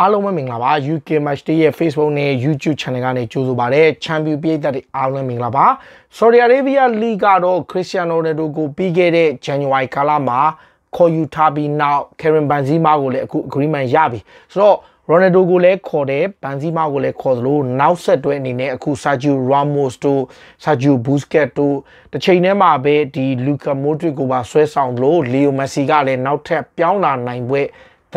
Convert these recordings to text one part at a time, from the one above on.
အားလုံးပဲမင်္ဂလာပါ UK Match Day ရဲ့ Facebook နဲ့ YouTube Channel ကနေကြိုဆိုပါရစေ။ Champion ပြည်သက်တွေအားလုံးမင်္ဂလာပါ။ Saudi Arabia League ကတော့ Cristiano Ronaldo ကိုပြီးခဲ့တဲ့ January ကာလမှာခေါ်ယူထားပြီးနောက် Karim Benzema ကိုလည်းအခု agreement ရပြီ။ဆိုတော့ Ronaldo ကိုလည်းခေါ်တယ်၊ Benzema ကိုလည်းခေါ်သလိုနောက်ဆက်တွဲအနေနဲ့အခု Sergio Ramos တို့ Sergio Busquets တို့တစ်ချိန်တည်းမှာပဲဒီ Luka Modric ကိုပါဆွဲဆောင်လို့ Leo Messi ကလည်းနောက်ထပ်ပြောင်းလာနိုင်ပွဲ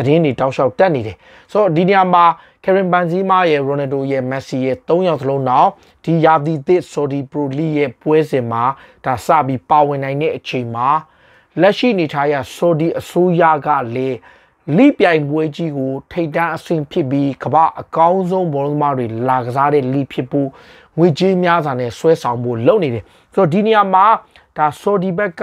သတင်းတွေတောက်လျှောက်တက်နေတယ်ဆိုတော့ဒီနေရာမှာ Karen Benzema ရဲ့ Ronaldo ရဲ့ Messi ရဲ့၃ယောက်စလုံးတော့ဒီရာသီသစ် Saudi Pro League ရဲ့ပွဲစဉ်မှာဒါစပြီးပါဝင်နိုင်တဲ့အချိန်မှာလက်ရှိနေထိုင်ရာ Saudi အစိုးရကလည်းလိပြိုင်ပွဲကြီးကိုထိတ်တန်းအဆင်ဖြစ်ပြီးကမ္ဘာအကောင်းဆုံးဘောလုံးသမားတွေလာကစားတဲ့လိဖြစ်ဖို့ငွေကြေးများစွာနဲ့ဆွဲဆောင်ဖို့လုပ်နေတယ်ဆိုတော့ဒီနေရာမှာဒါ Saudi ဘက်က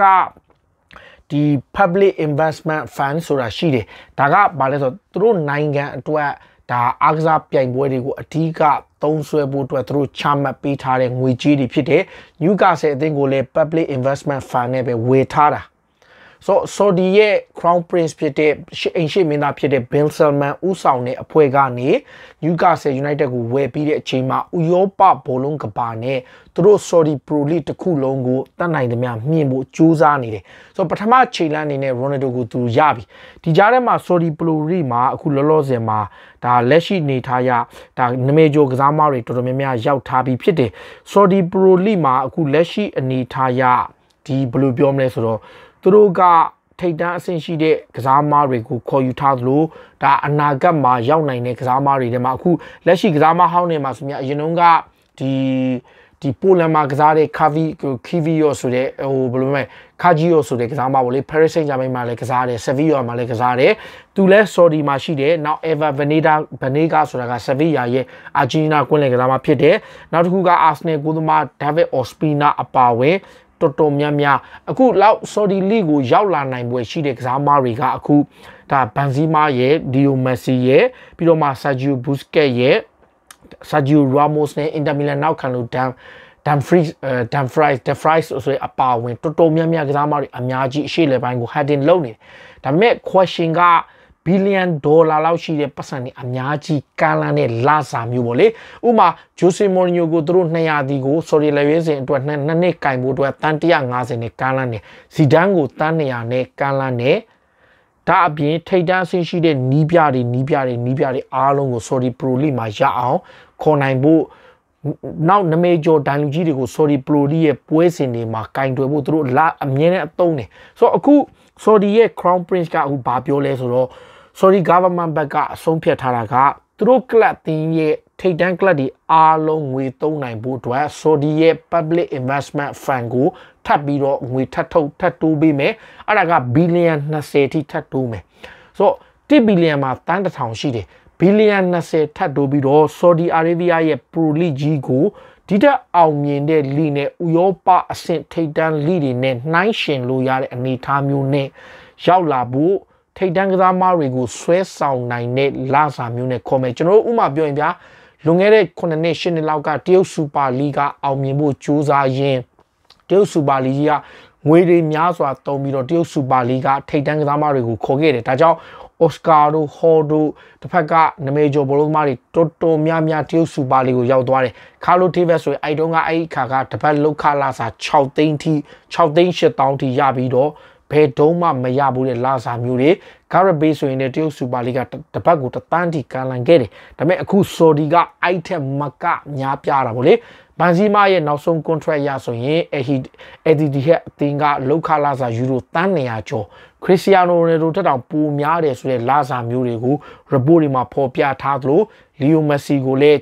ဒီ public investment fund ဆိုတာရှိတယ်ဒါကဘာလဲဆိုတော့သူတို့နိုင်ငံအတွက်ဒါအားကစားပြိုင်ပွဲတွေကိုအဓိကသုံးစွဲဖို့အတွက်သူတို့ချမှတ်ပေးထားတဲ့ငွေကြေးတွေဖြစ်တယ် Newcastle အသင်းကိုလည်း public investment fund နဲ့ပဲဝေထားတာဆိုဆော်ဒီရဲ့ Crown Prince ဖြစ်တဲ့အိမ်ရှိမင်းသားဖြစ်တဲ့ Bin Salman ဦးဆောင်တဲ့အဖွဲ့ကနေ Newcastle United ကိုဝယ်ပြီးတဲ့အချိန်မှာဥရောပဘောလုံးကဘာနဲ့သူတို့ Saudi Pro League တစ်ခုလုံးကိုတတ်နိုင်သမျှမြင့်ဖို့ကြိုးစားနေတယ်ဆိုပထမခြေလှမ်းအနေနဲ့ Ronaldo ကိုသူရပြီဒီကြားထဲမှာ Saudi Pro League မှာအခုလောလောဆယ်မှာဒါလက်ရှိနေထားရဒါနမေဂျိုကစားမတွေတော်တော်များများရောက်ထားပြီးဖြစ်တယ် Saudi Pro League မှာအခုလက်ရှိအနေထားရဒီဘယ်လိုပြောမလဲဆိုတော့သူတို့ကထိတ်တန်းအဆင့်ရှိတဲ့ကစားမားတွေကိုခေါ်ယူထားသလိုဒါအနာဂတ်မှာရောက်နိုင်တဲ့ကစားမားတွေထဲမှာအခုလက်ရှိကစားမားဟောင်းတွေမှာဆိုမြအရင်တုန်းကဒီဒီပိုလန်မှာကစားတဲ့ကာဗီခီဗီယောဆိုတဲ့ဟိုဘယ်လိုမလဲကာဂျီယောဆိုတဲ့ကစားမားပေါ့လေ Paris Saint-Germain မှာလည်းကစားတယ် Sevilla မှာလည်းကစားတယ်သူလဲ Saudi မှာရှိတယ်နောက် Ever Veneda Venega ဆိုတာက Sevilla ရဲ့ Argentina ကွင်းလယ်ကစားမားဖြစ်တယ်နောက်တစ်ခုက Arsenal ကိုယ်သမား David Ospina အပါအဝင်တော်တော်များများအခုလောက်ဆော်ဒီလီကိုရောက်လာနိုင်ပွဲရှိတဲ့ကစားသမားတွေကအခုဒါဘန်ဇီမာရဲ့ဒီယိုမက်ဆီရဲ့ပြီးတော့မှဆာဂျီယိုဘူစကက်ရဲ့ဆာဂျီယိုရာမို့စ်နဲ့အင်တာမီလန်နောက်ခံလို့ဒမ်ဒမ်ဖရီဒမ်ဖရိုက်ဒဖရိုက်ဆိုရအပါဝင်တော်တော်များများကစားသမားတွေအများကြီးအရှိလေပိုင်းကိုဟက်တင်လုပ်နေတယ်ဒါပေမဲ့ question ကဘီလီယံဒေါ်လာလောက်ရှိတဲ့ပတ်စံတွေအများကြီးကာလန်နဲ့လာစာမျိုးပေါ့လေဥမာဂျိုစီမော်နီယိုကိုသူတို့200ဒီကို sorry လက်ရွေးစဉ်အတွက်နှစ်နှစ်ကင်ဖို့အတွက်တန်150နဲ့ကာလန်နဲ့ဇီဒန်ကိုတန်200နဲ့ကာလန်နဲ့ဒါအပြင်ထိတ်တန်းဆင်းရှိတဲ့နီးပြတွေနီးပြတွေနီးပြတွေအားလုံးကို sorry pro league မှာရအောင်ခေါ်နိုင်ဖို့နောက်နမေကျော်ဒိုင်လူကြီးတွေကို sorry pro league ရဲ့ပွဲစဉ်တွေမှာကင်တွယ်ဖို့သူတို့အမြဲတမ်းအသုံးတယ်ဆိုတော့အခု sorry ရဲ့ crown prince ကအခုဘာပြောလဲဆိုတော့ sorry government ဘက်ကအဆုံးဖြတ်ထားတာကသူတို့ club တင်းရဲ့ထိပ်တန်း club တွေအားလုံးငွေသုံးနိုင်ဖို့အတွက် Saudi ရဲ့ public investment fund ကို ထပ်ပြီးတော့ငွေထပ်ထုတ်ထပ်တိုးပေးမယ်အဲ့ဒါက billion 20ထိထပ်တိုးမယ်ဆိုတော့1 billion မှာတန်းတစ်ထောင်ရှိတယ်ဘီလီယံ20ထပ်တိုးပြီးတော့ဆော်ဒီအာရေဗျရဲ့ Pro League ကြီးကိုဒီတက်အောင်မြင်တဲ့လီနဲ့ဥရောပအဆင့်ထိပ်တန်းလီတွေနဲ့နှိုင်းယှဉ်လို့ရတဲ့အနေအထားမျိုးနဲ့ရောက်လာဖို့ထိတ်တန်းကစားမတွေကိုဆွဲဆောင်နိုင်တဲ့လစာမျိုးနဲ့ခေါ်မယ်ကျွန်တော်တို့ဥမာပြောရင်ဗျာလွန်ခဲ့တဲ့9နှစ်10နှစ်လောက်ကတရုတ်စူပါလီဂအောင်မြင်ဖို့ကြိုးစားရင်းတရုတ်စူပါလီကြီးကငွေတွေများစွာတုံးပြီးတော့တရုတ်စူပါလီဂထိတ်တန်းကစားမတွေကိုခေါ်ခဲ့တယ်ဒါကြောင့်အော်စကာတို့ဟော်တို့တစ်ဖက်ကနမေဂျိုဘလုံးမားတွေတော်တော်များများတရုတ်စူပါလီကိုရောက်သွားတယ်ကာလိုတေးဗက်ဆိုရင်အဲ့တုန်းကအဲ့ဒီခါကတပတ်လောက်ခလာစာ6သိန်းထိ6သိန်း8000ထိရပြီးတော့ဘယ်တုံးမှမရဘူးတဲ့လာစာမျိုးတွေဂါရဘေးဆိုရင်လည်းတရုတ်စူပါလီကတပတ်ကိုတသန်းထိကန်လန်ခဲ့တယ်ဒါပေမဲ့အခုဆော်ဒီကအိုက်ထက်မကများပြတာဗောလေဘန်ဇီမားရဲ့နောက်ဆုံး contract ရဆိုရင်အဟီအဒီဒီဟက်အသင်းကလောက်ခလာစာယူရိုတန်း900ကျော်ခရစ္စတီယာနိုရိုနယ်ဒိုတက်တောင်ပိုများတယ်ဆိုတဲ့လာစာမျိုးတွေကို report တွေမှာဖော်ပြထားသလိုလီယိုမက်ဆီကိုလည်း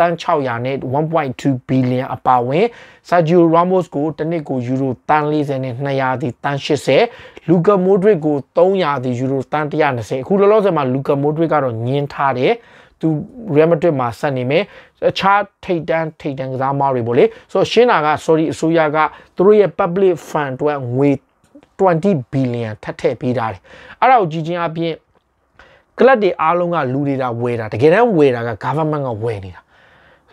တန်း600နဲ့1.2ဘီလီယံအပါအဝင် Sergio Ramos ကိုတစ်နှစ်ကိုယူရိုတန်း40နဲ့200သည်တန်း80 Luka Modric ကို300သည်ယူရိုတန်း120အခုလောလောဆယ်မှာ Luka Modric ကတော့ညင်းထားတယ်သူ Real Madrid မှာဆက်နေမယ်အခြားထိတ်တန်းထိတ်တန်းကစားမတွေပေါ့လေဆိုတော့ရှင်းတာက sorry အစိုးရကသူတို့ရဲ့ public fund အတွက်ငွေ20ဘီလီယံထပ်ထည့်ပေးတာတယ်အဲ့ဒါကိုကြည့်ချင်းအပြင်ကလပ်တွေအားလုံးကလူတွေတာဝယ်တာတကယ်တမ်းဝယ်တာက government ကဝယ်နေတာ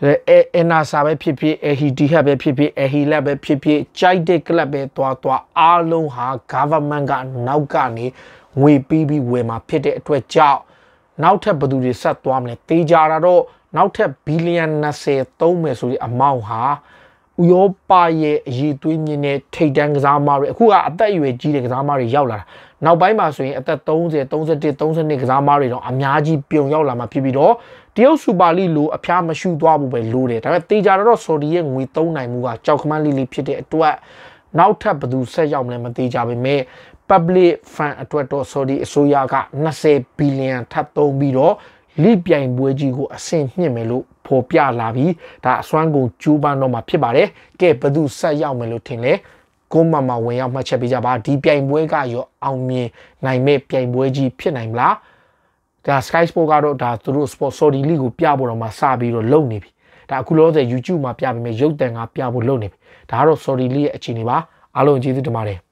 ဆိုတော့အဲအနာစာပဲဖြစ်ဖြစ်အဟီဒီဟက်ပဲဖြစ်ဖြစ်အဟီလက်ပဲဖြစ်ဖြစ်ကြိုက်တဲ့ကလပ်ပဲသွားသွားအားလုံးဟာ government ကနောက်ကနေငွေပြီးပြီးဝယ်မှာဖြစ်တဲ့အတွက်ကြောင့်နောက်ထပ်ဘယ်သူတွေဆက်သွားမလဲတေးကြတာတော့ နောက်ထပ်ဘီလီယံ20သုံးမယ်ဆိုပြီးအမောင့်ဟာဥရောပရဲ့အရေးသွေးမြင့်တဲ့ထိတ်တန်းကစားမတွေအခုကအသက်အရွယ်ကြီးတဲ့ကစားမတွေရောက်လာတာနောက်ပိုင်းမှာဆိုရင်အသက်30 31 32ကစားမတွေတော့အများကြီးပြုံရောက်လာမှာဖြစ်ပြီးတော့တရုတ်စူပါလီလိုအဖျားမရှိသွားဘူးပဲလိုတယ်ဒါပေမဲ့တေချာတော့ဆော်ဒီရဲ့ငွေသုံးနိုင်မှုကကြောက်ခမန်းလေးလေးဖြစ်တဲ့အတွက်နောက်ထပ်ဘယ်သူဆက်ရောက်မလဲမသေးကြပါပဲ public fund အတွက်တော့ Saudi အစိုးရက20ဘီလီယံထပ်သုံးပြီးတော့လိပြိုင်ပွဲကြီးကိုအဆင့်မြင့်မယ်လို့ဖော်ပြလာပြီးဒါအစွမ်းကုန်ကြိုးပမ်းတော့မှာဖြစ်ပါတယ်။ကဲဘသူဆက်ရောက်မယ်လို့ထင်လဲ။ကိုမမဝင်ရောက်မှတ်ချက်ပေးကြပါဒီပြိုင်ပွဲကရောအောင်မြင်နိုင်မဲ့ပြိုင်ပွဲကြီးဖြစ်နိုင်မလား။ဒါ Sky Sport ကတော့ဒါသူတို့ Sport Saudi League ကိုပြဖို့တော့မှစပြီးတော့လုပ်နေပြီ။ဒါအခုလောဆယ် YouTube မှာပြပေးမယ်ရုပ်သံကပြဖို့လုပ်နေပြီ။ဒါကတော့ Saudi League ရဲ့အခြေအနေပါ။အားလုံးကျေးဇူးတင်ပါတယ်။